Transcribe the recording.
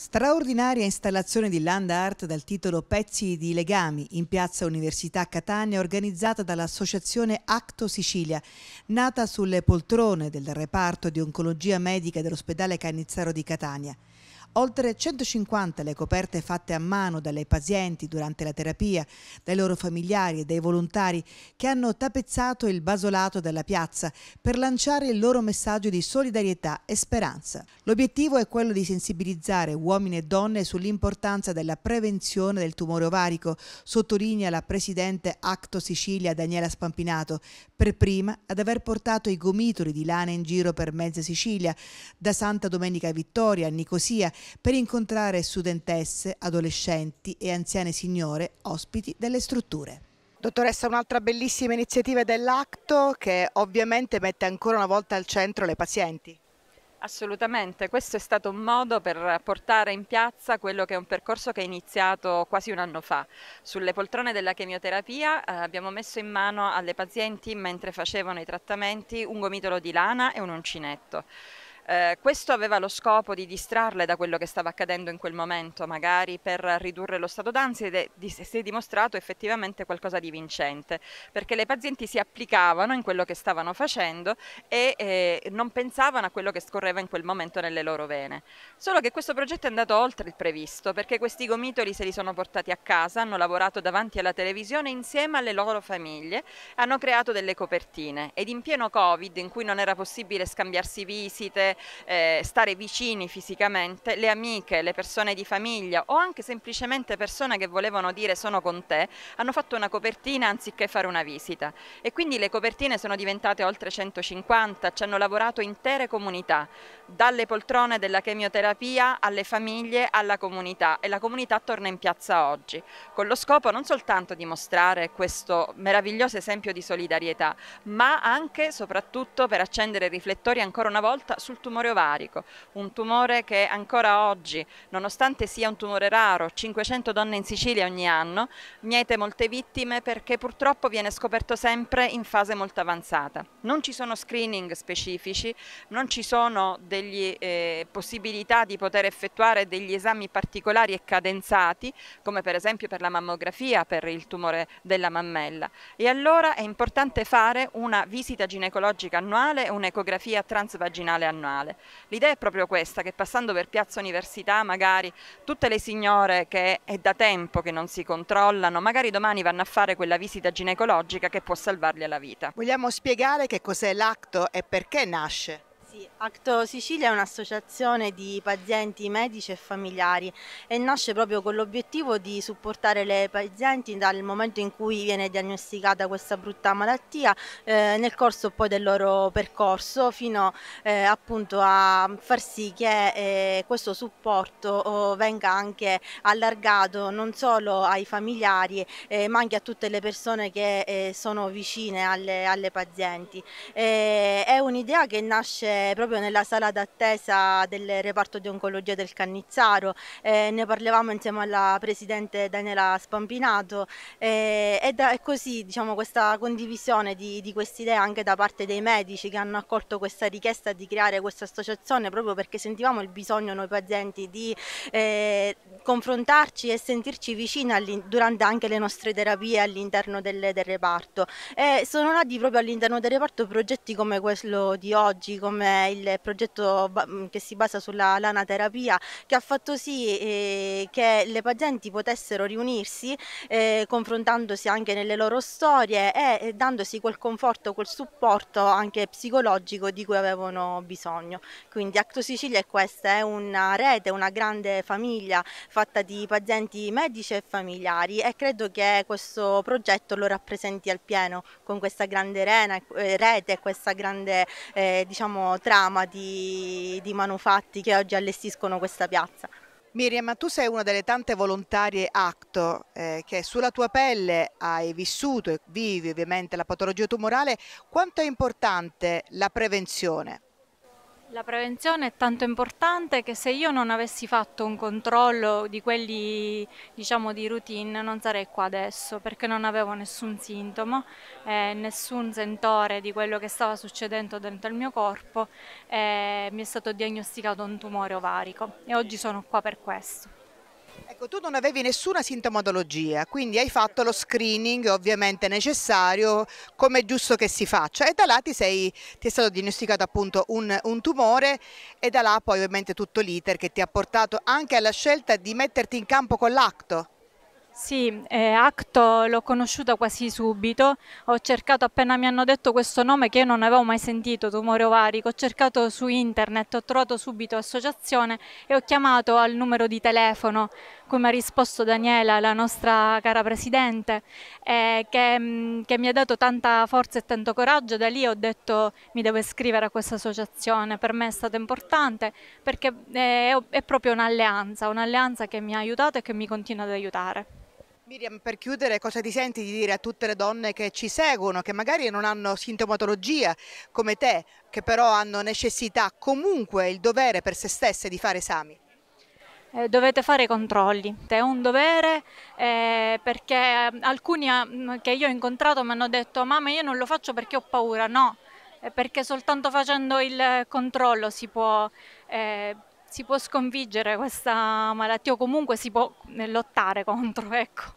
Straordinaria installazione di Land Art dal titolo Pezzi di legami in piazza Università Catania organizzata dall'associazione Acto Sicilia, nata sulle poltrone del reparto di oncologia medica dell'ospedale Cannizzaro di Catania oltre 150 le coperte fatte a mano dalle pazienti durante la terapia, dai loro familiari e dai volontari che hanno tappezzato il basolato della piazza per lanciare il loro messaggio di solidarietà e speranza. L'obiettivo è quello di sensibilizzare uomini e donne sull'importanza della prevenzione del tumore ovarico, sottolinea la presidente Acto Sicilia Daniela Spampinato, per prima ad aver portato i gomitoli di lana in giro per mezza Sicilia, da Santa Domenica Vittoria a Nicosia per incontrare studentesse, adolescenti e anziane signore ospiti delle strutture. Dottoressa, un'altra bellissima iniziativa dell'Acto che ovviamente mette ancora una volta al centro le pazienti. Assolutamente, questo è stato un modo per portare in piazza quello che è un percorso che è iniziato quasi un anno fa. Sulle poltrone della chemioterapia eh, abbiamo messo in mano alle pazienti, mentre facevano i trattamenti, un gomitolo di lana e un uncinetto. Eh, questo aveva lo scopo di distrarle da quello che stava accadendo in quel momento, magari per ridurre lo stato d'ansia ed è, di, si è dimostrato effettivamente qualcosa di vincente, perché le pazienti si applicavano in quello che stavano facendo e eh, non pensavano a quello che scorreva in quel momento nelle loro vene. Solo che questo progetto è andato oltre il previsto, perché questi gomitoli se li sono portati a casa, hanno lavorato davanti alla televisione insieme alle loro famiglie, hanno creato delle copertine ed in pieno Covid, in cui non era possibile scambiarsi visite, eh, stare vicini fisicamente, le amiche, le persone di famiglia o anche semplicemente persone che volevano dire sono con te, hanno fatto una copertina anziché fare una visita e quindi le copertine sono diventate oltre 150, ci hanno lavorato intere comunità, dalle poltrone della chemioterapia alle famiglie, alla comunità e la comunità torna in piazza oggi, con lo scopo non soltanto di mostrare questo meraviglioso esempio di solidarietà, ma anche e soprattutto per accendere i riflettori ancora una volta sul tuo tumore ovarico, un tumore che ancora oggi, nonostante sia un tumore raro, 500 donne in Sicilia ogni anno, miete molte vittime perché purtroppo viene scoperto sempre in fase molto avanzata. Non ci sono screening specifici, non ci sono delle eh, possibilità di poter effettuare degli esami particolari e cadenzati, come per esempio per la mammografia, per il tumore della mammella. E allora è importante fare una visita ginecologica annuale e un'ecografia transvaginale annuale nazionale. L'idea è proprio questa, che passando per Piazza Università magari tutte le signore che è da tempo che non si controllano, magari domani vanno a fare quella visita ginecologica che può salvarle la vita. Vogliamo spiegare che cos'è l'acto e perché nasce? Sì, Acto Sicilia è un'associazione di pazienti medici e familiari e nasce proprio con l'obiettivo di supportare le pazienti dal momento in cui viene diagnosticata questa brutta malattia eh, nel corso poi del loro percorso fino eh, appunto a far sì che eh, questo supporto oh, venga anche allargato non solo ai familiari eh, ma anche a tutte le persone che eh, sono vicine alle, alle pazienti. Eh, è un'idea che nasce proprio nella sala d'attesa del reparto di oncologia del Cannizzaro, eh, ne parlavamo insieme alla Presidente Daniela Spampinato eh, e è così diciamo, questa condivisione di, di quest'idea anche da parte dei medici che hanno accolto questa richiesta di creare questa associazione proprio perché sentivamo il bisogno noi pazienti di eh, confrontarci e sentirci vicini durante anche le nostre terapie all'interno del, del, reparto. E sono nati proprio all'interno del reparto progetti come quello di oggi, come il progetto mm, che si basa sulla lanaterapia, che ha fatto sì eh, che le pazienti potessero riunirsi eh, confrontandosi anche nelle loro storie e eh, dandosi quel conforto, quel supporto anche psicologico di cui avevano bisogno. Quindi Acto Sicilia è questa, è una rete, una grande famiglia fatta di pazienti medici e familiari e credo che questo progetto lo rappresenti al pieno con questa grande rena, eh, rete e questa grande eh, diciamo, trama di, di manufatti che oggi allestiscono questa piazza. Miriam, tu sei una delle tante volontarie ACTO eh, che sulla tua pelle hai vissuto e vivi ovviamente la patologia tumorale. Quanto è importante la prevenzione? La prevenzione è tanto importante che se io non avessi fatto un controllo di quelli diciamo di routine non sarei qua adesso perché non avevo nessun sintomo, eh, nessun sentore di quello che stava succedendo dentro il mio corpo e eh, mi è stato diagnosticato un tumore ovarico e oggi sono qua per questo. Ecco, tu non avevi nessuna sintomatologia, quindi hai fatto lo screening ovviamente necessario, come è giusto che si faccia, e da là ti, sei, ti è stato diagnosticato appunto un, un, tumore e da là poi ovviamente tutto l'iter che ti ha portato anche alla scelta di metterti in campo con l'acto. Sì, eh, Acto l'ho conosciuta quasi subito, ho cercato appena mi hanno detto questo nome che io non avevo mai sentito, tumore ovarico, ho cercato su internet, ho trovato subito associazione e ho chiamato al numero di telefono come ha risposto Daniela, la nostra cara presidente, eh, che, mm, che, mi ha dato tanta forza e tanto coraggio, da lì ho detto mi devo iscrivere a questa associazione, per me è stato importante perché eh, è, è proprio un'alleanza, un'alleanza che mi ha aiutato e che mi continua ad aiutare. Miriam, per chiudere, cosa ti senti di dire a tutte le donne che ci seguono, che magari non hanno sintomatologia come te, che però hanno necessità, comunque il dovere per se stesse di fare esami? Eh, dovete fare i controlli, è un dovere eh, perché mm, alcuni ah, mm, che io ho incontrato mi hanno detto mamma io non lo faccio perché ho paura, no, perché soltanto facendo il controllo si può, eh, si può sconfiggere questa malattia o comunque si può mm, lottare contro. Ecco.